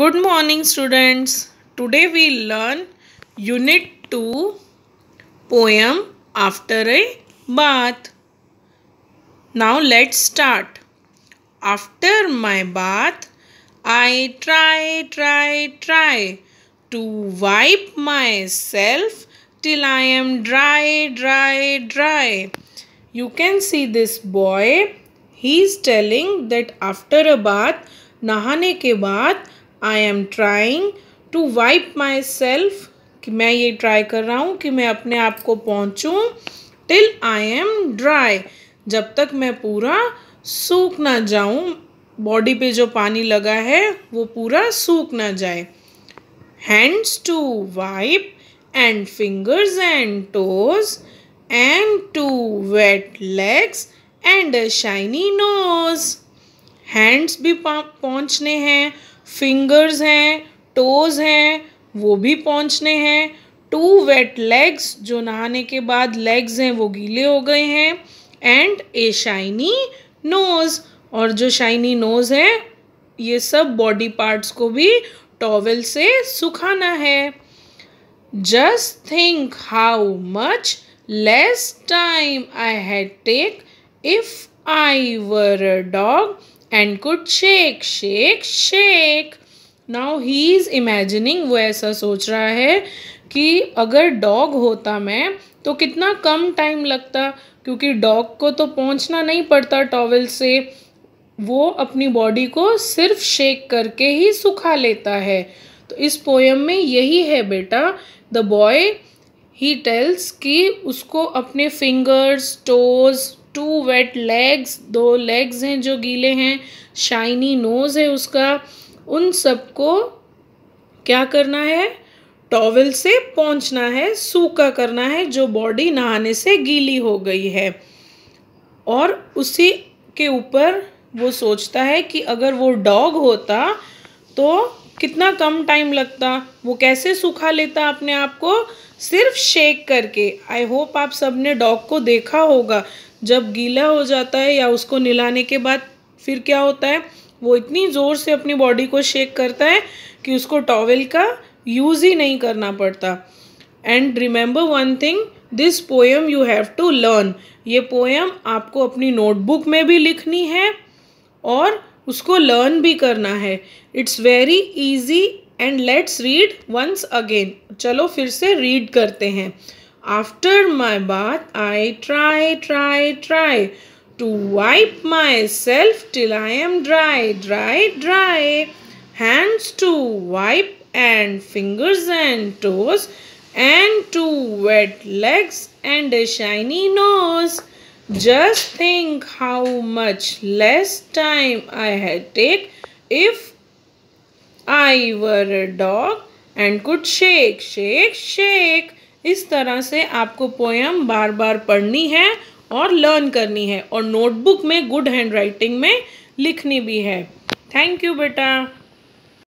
Good morning students. Today we learn unit 2 poem after a bath. Now let's start. After my bath I try try try to wipe myself till I am dry dry dry. You can see this boy he is telling that after a bath नहाने के बाद I am trying to wipe myself कि मैं ये try कर रहा हूँ कि मैं अपने आप को पहुँचूँ टिल आई एम ड्राई जब तक मैं पूरा सूख ना जाऊँ बॉडी पे जो पानी लगा है वो पूरा सूख ना जाए hands to wipe and fingers and toes and to wet legs and a shiny nose hands भी पहुँचने हैं फिंगर्स हैं टोज़ हैं वो भी पहुँचने हैं टू वेट लेग्स जो नहाने के बाद लेग्स हैं वो गीले हो गए हैं एंड ए शाइनी नोज़ और जो शाइनी नोज़ है ये सब बॉडी पार्ट्स को भी टॉवेल से सुखाना है just think how much less time I had take if I were a dog and could shake shake shake now he is imagining वो ऐसा सोच रहा है कि अगर डॉग होता मैं तो कितना कम टाइम लगता क्योंकि डॉग को तो पहुंचना नहीं पड़ता टॉवल से वो अपनी बॉडी को सिर्फ शेक करके ही सुखा लेता है तो इस पोएम में यही है बेटा द बॉय ही टेल्स कि उसको अपने fingers toes to wet legs दो लेग्स हैं जो गीले हैं शाइनी नोज़ है उसका उन सबको क्या करना है टॉवल से पहुंचना है सूखा करना है जो बॉडी नहाने से गीली हो गई है और उसी के ऊपर वो सोचता है कि अगर वो डॉग होता तो कितना कम टाइम लगता वो कैसे सूखा लेता अपने आप को सिर्फ शेक करके आई होप आप सब ने डॉग को देखा होगा जब गीला हो जाता है या उसको निलाने के बाद फिर क्या होता है वो इतनी ज़ोर से अपनी बॉडी को शेक करता है कि उसको टॉवेल का यूज़ ही नहीं करना पड़ता and remember one thing this poem you have to learn ये पोएम आपको अपनी नोटबुक में भी लिखनी है और उसको लर्न भी करना है it's very easy and let's read once again चलो फिर से रीड करते हैं After my bath, I try, try, try to wipe myself till I am dry, dry, dry. Hands to wipe and fingers and toes and two wet legs and a shiny nose. Just think how much less time I had take if I were a dog and could shake, shake, shake. इस तरह से आपको poem बार बार पढ़नी है और learn करनी है और नोटबुक में गुड हैंड राइटिंग में लिखनी भी है थैंक यू बेटा